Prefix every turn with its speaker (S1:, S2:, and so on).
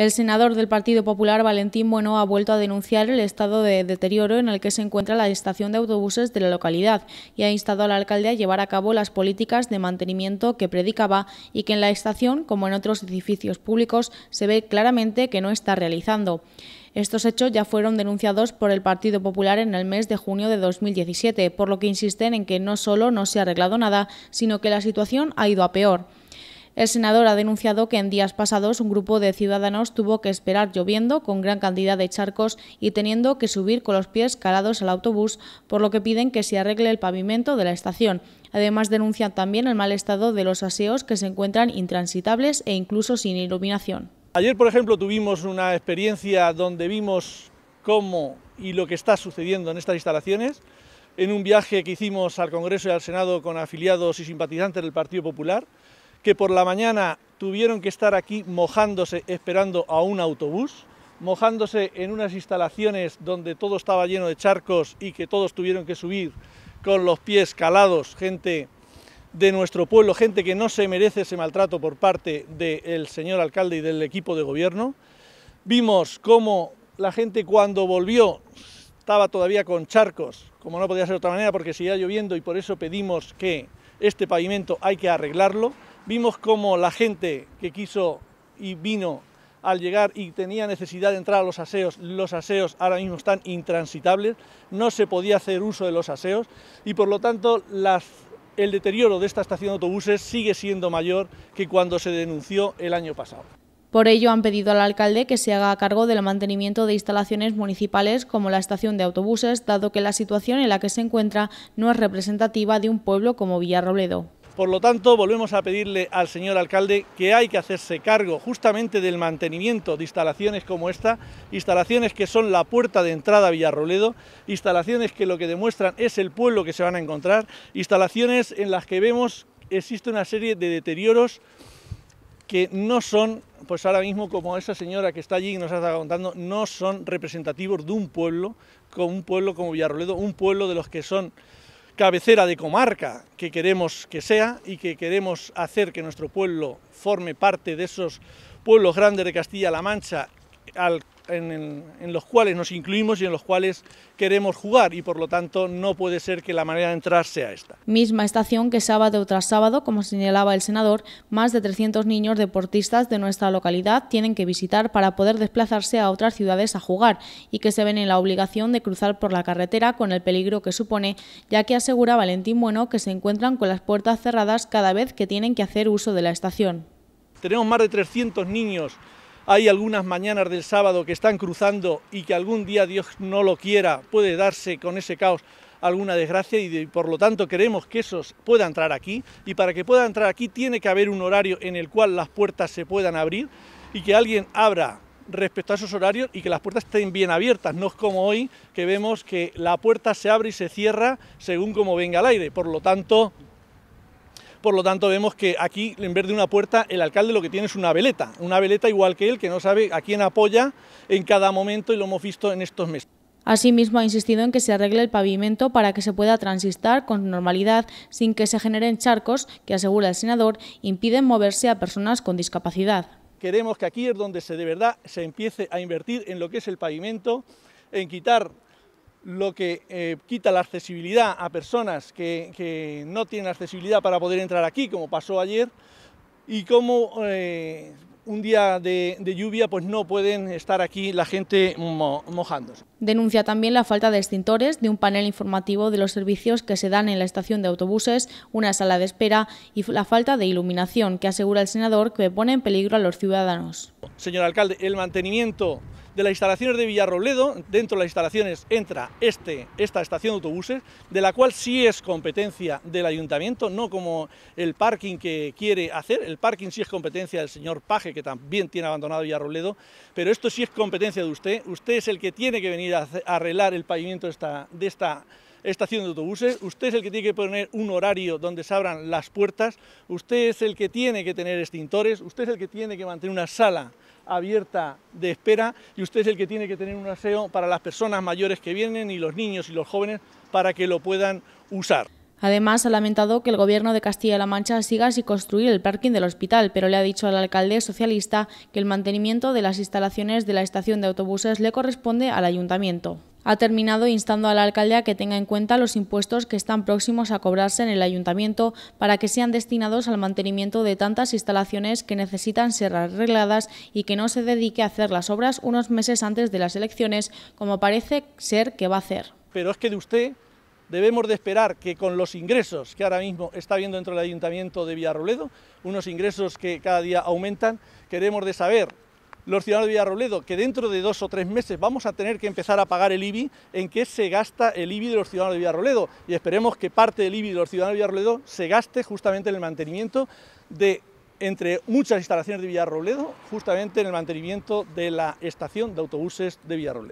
S1: El senador del Partido Popular, Valentín Bueno, ha vuelto a denunciar el estado de deterioro en el que se encuentra la estación de autobuses de la localidad y ha instado al alcalde a llevar a cabo las políticas de mantenimiento que predicaba y que en la estación, como en otros edificios públicos, se ve claramente que no está realizando. Estos hechos ya fueron denunciados por el Partido Popular en el mes de junio de 2017, por lo que insisten en que no solo no se ha arreglado nada, sino que la situación ha ido a peor. El senador ha denunciado que en días pasados un grupo de ciudadanos tuvo que esperar lloviendo con gran cantidad de charcos y teniendo que subir con los pies calados al autobús, por lo que piden que se arregle el pavimento de la estación. Además, denuncian también el mal estado de los aseos que se encuentran intransitables e incluso sin iluminación.
S2: Ayer, por ejemplo, tuvimos una experiencia donde vimos cómo y lo que está sucediendo en estas instalaciones, en un viaje que hicimos al Congreso y al Senado con afiliados y simpatizantes del Partido Popular, que por la mañana tuvieron que estar aquí mojándose esperando a un autobús, mojándose en unas instalaciones donde todo estaba lleno de charcos y que todos tuvieron que subir con los pies calados, gente de nuestro pueblo, gente que no se merece ese maltrato por parte del señor alcalde y del equipo de gobierno. Vimos cómo la gente cuando volvió estaba todavía con charcos, como no podía ser de otra manera, porque seguía lloviendo y por eso pedimos que este pavimento hay que arreglarlo. Vimos cómo la gente que quiso y vino al llegar y tenía necesidad de entrar a los aseos, los aseos ahora mismo están intransitables, no se podía hacer uso de los aseos y por lo tanto el deterioro de esta estación de autobuses sigue siendo mayor que cuando se denunció el año pasado.
S1: Por ello han pedido al alcalde que se haga cargo del mantenimiento de instalaciones municipales como la estación de autobuses, dado que la situación en la que se encuentra no es representativa de un pueblo como Villarrobledo.
S2: Por lo tanto, volvemos a pedirle al señor alcalde que hay que hacerse cargo justamente del mantenimiento de instalaciones como esta, instalaciones que son la puerta de entrada a Villarroledo, instalaciones que lo que demuestran es el pueblo que se van a encontrar, instalaciones en las que vemos existe una serie de deterioros que no son, pues ahora mismo como esa señora que está allí y nos está contando, no son representativos de un pueblo, como un pueblo como Villarroledo, un pueblo de los que son cabecera de comarca que queremos que sea y que queremos hacer que nuestro pueblo forme parte de esos pueblos grandes de Castilla-La Mancha al en, los cuales nos incluimos y en los cuales queremos jugar y por lo tanto no puede ser que la manera de entrar sea esta.
S1: Misma estación que sábado tras sábado, como señalaba el senador, más de 300 niños deportistas de nuestra localidad tienen que visitar para poder desplazarse a otras ciudades a jugar y que se ven en la obligación de cruzar por la carretera con el peligro que supone, ya que asegura Valentín Bueno que se encuentran con las puertas cerradas cada vez que tienen que hacer uso de la estación.
S2: Tenemos más de 300 niños hay algunas mañanas del sábado que están cruzando y que algún día Dios no lo quiera, puede darse con ese caos alguna desgracia y, por lo tanto queremos que esos puedan entrar aquí y para que pueda entrar aquí tiene que haber un horario en el cual las puertas se puedan abrir y que alguien abra respecto a esos horarios y que las puertas estén bien abiertas, no es como hoy que vemos que la puerta se abre y se cierra según como venga el aire, por lo tanto por lo tanto, vemos que aquí, en vez de una puerta, el alcalde lo que tiene es una veleta, una veleta igual que él, que no sabe a quién apoya en cada momento y lo hemos visto en estos meses.
S1: Asimismo, ha insistido en que se arregle el pavimento para que se pueda transitar con normalidad sin que se generen charcos que, asegura el senador, impiden moverse a personas con discapacidad.
S2: Queremos que aquí es donde se de verdad se empiece a invertir en lo que es el pavimento, en quitar lo que eh, quita la accesibilidad a personas que, no tienen accesibilidad para poder entrar aquí, como pasó ayer, y como eh, un día de, lluvia, pues no pueden estar aquí la gente mojándose.
S1: Denuncia también la falta de extintores, de un panel informativo de los servicios que se dan en la estación de autobuses, una sala de espera y la falta de iluminación que asegura el senador que pone en peligro a los ciudadanos.
S2: Señor alcalde, el mantenimiento de las instalaciones de Villarrobledo, dentro de las instalaciones entra este, esta estación de autobuses, de la cual sí es competencia del ayuntamiento, no como el parking que quiere hacer, el parking sí es competencia del señor Paje, que también tiene abandonado Villarrobledo, pero esto sí es competencia de usted, usted es el que tiene que venir a arreglar el pavimento de esta, de esta estación de autobuses, usted es el que tiene que poner un horario donde se abran las puertas, usted es el que tiene que tener extintores, usted es el que tiene que mantener una sala abierta de espera y usted es el que tiene que tener un aseo para las personas mayores que vienen y los niños y los jóvenes para que lo puedan usar.
S1: Además, ha lamentado que el gobierno de Castilla-La Mancha siga sin construir el parking del hospital, pero le ha dicho al alcalde socialista que el mantenimiento de las instalaciones de la estación de autobuses le corresponde al ayuntamiento ha terminado instando a la alcaldía que tenga en cuenta los impuestos que están próximos a cobrarse en el ayuntamiento para que sean destinados al mantenimiento de tantas instalaciones que necesitan ser arregladas y que no se dedique a hacer las obras unos meses antes de las elecciones, como parece ser que va a hacer.
S2: Pero es que de usted debemos de esperar que con los ingresos que ahora mismo está viendo dentro del ayuntamiento de Villarroledo, unos ingresos que cada día aumentan, queremos de saber los ciudadanos de Villarrobledo, que dentro de dos o tres meses vamos a tener que empezar a pagar el IBI, en qué se gasta el IBI de los ciudadanos de Villarrobledo. Y esperemos que parte del IBI de los ciudadanos de Villarrobledo se gaste justamente en el mantenimiento de entre muchas instalaciones de Villarrobledo, justamente en el mantenimiento de la estación de autobuses de Villarrobledo.